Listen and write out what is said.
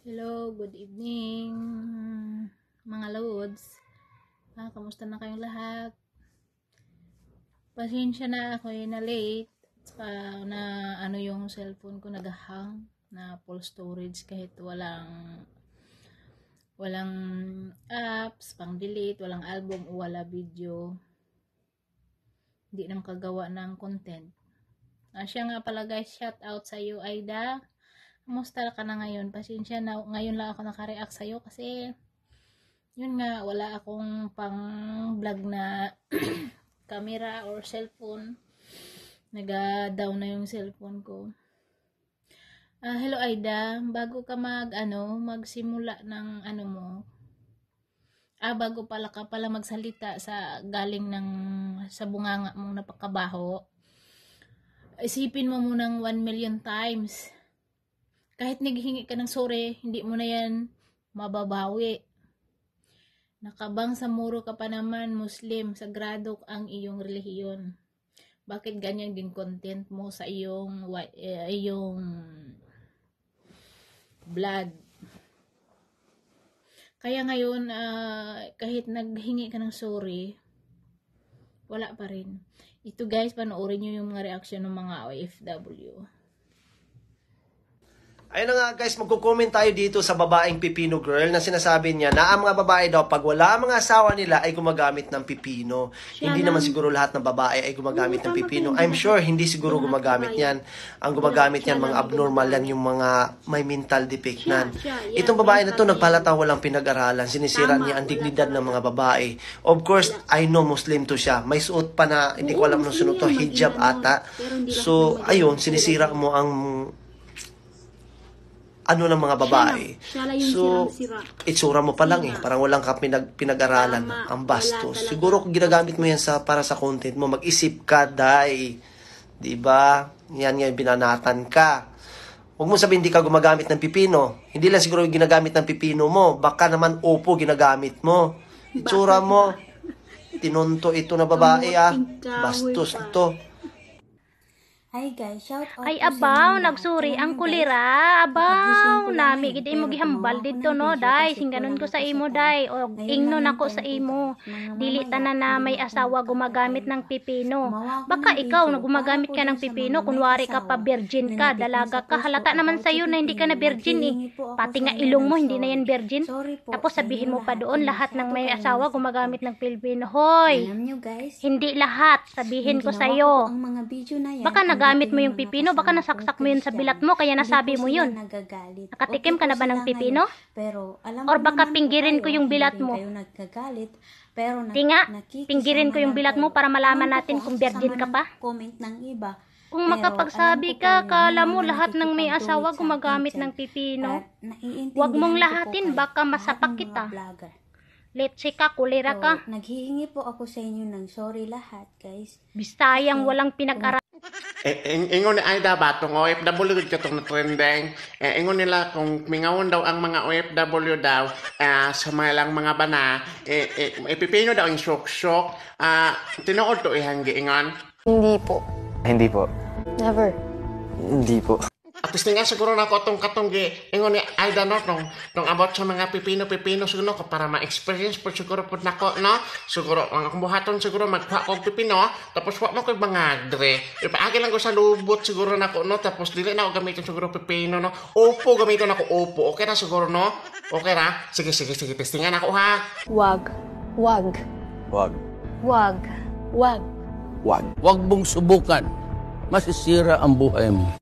Hello, good evening mga loads Ah, kamusta na kayong lahat? Pasensya na ako yung na late. Saka na ano yung cellphone ko nagahang na full storage kahit walang walang apps, pang delete, walang album, wala video. Hindi na makagawa ng content. Ah, siya nga pala guys, shout out sa iyo Aida kumusta ka na ngayon? Pasensya na, ngayon lang ako nakareact sa'yo kasi yun nga, wala akong pang vlog na camera or cellphone. Naga-down na yung cellphone ko. Uh, hello Aida, bago ka mag ano, magsimula ng ano mo. Ah, bago pala ka pala magsalita sa galing ng sa bunganga mong napakabaho. Isipin mo munang 1 million times kahit naghingi ka ng sorry, hindi mo na yan mababawi. Nakabang sa muro ka pa naman, Muslim, sagrado ang iyong relihiyon. Bakit ganyan din content mo sa iyong uh, iyong blood? Kaya ngayon, uh, kahit naghingi ka ng sorry, wala pa rin. Ito guys, panoorin nyo yung mga reaction ng mga OFW. Ayun na nga guys, magko-comment tayo dito sa babaeng pipino girl na sinasabi niya na ang mga babae daw pag wala ang mga asawa nila ay gumagamit ng pipino. Siya hindi naman siguro lahat ng babae ay gumagamit ng pipino. I'm sure hindi siguro gumagamit niyan. Ang gumagamit niyan mga abnormal lang yung mga may mental defect Itong babae na to nagpalata walang pinag-aralan, sinisira niya ang dignidad ng mga babae. Of course, I know Muslim to siya. May suot pa na hindi ko alam nung sunod to hijab ata. So ayun, sinisira mo ang ano ng mga babae. Siya lang, siya lang so, itsura mo pa lang eh. Parang walang ka pinag, pinag-aralan. Tama, ang bastos. Siguro kung ginagamit mo yan sa, para sa content mo, mag-isip ka, day. Diba? Yan nga yung binanatan ka. Huwag mo sabihin hindi ka gumagamit ng pipino. Hindi lang siguro yung ginagamit ng pipino mo. Baka naman opo ginagamit mo. Itsura mo. Tinunto ito na babae ah. Bastos ito. Ay guys, shout out. Ay abaw, nagsuri ang kulira. Abaw, nami gid imo eh, gihambal ano, didto ano, no, day. Singanon ko sa imo, dai. O ingno nako sa imo. Dili tanan na may asawa gumagamit ng pipino. Baka ikaw na gumagamit ka ng pipino, kunwari ka pa virgin ka, dalaga ka. Halata naman sa iyo na hindi ka na virgin eh. Pati nga ilong mo hindi na yan virgin. Tapos sabihin mo pa doon lahat ng may asawa gumagamit ng pipino. Hoy. Hindi lahat, sabihin ko sa iyo. Baka ginagamit mo yung pipino, baka nasaksak mo yun sa bilat mo, kaya nasabi mo yun. Nakatikim ka na ba ng pipino? Pero, alam Or baka pinggirin ko yung bilat mo. nagkagalit, pero na, Tinga, pinggirin ko yung bilat mo para malaman natin kung virgin ka pa. Comment ng iba. Kung makapagsabi ka, kala mo lahat ng may asawa gumagamit ng pipino. Huwag mong lahatin, baka masapak kita. Letse ka, kulira ka. So, naghihingi po ako sa inyo ng sorry lahat, guys. Bistayang walang pinag-aral. Eh, ingon ay batong OFW ka itong trending. Eh, ingon nila kung mingawon daw ang mga OFW daw uh, sa mga lang mga bana, eh, eh, ipipino daw yung syok-syok. Uh, ah, tinuod to ihang giingon? Hindi po. Hindi po. Never. Hindi po. Gusto nga siguro na ako itong katong gi, ingon ni Aida no, tong, tong about sa mga pipino-pipino siguro ko para ma-experience po siguro po nako, no? Siguro, ang akong buhaton siguro magkuha ko pipino, tapos wa mo ko mga dre. Ipaagi lang ko sa lubot siguro nako, no? Tapos dili na ako gamitin siguro pipino, no? Opo, gamitin ako opo. Okay na siguro, no? Okay na? Sige, sige, sige. Testingan ako, ha? Wag. Wag. Wag. Wag. Wag. Wag. Wag mong subukan. Masisira ang buhay mo.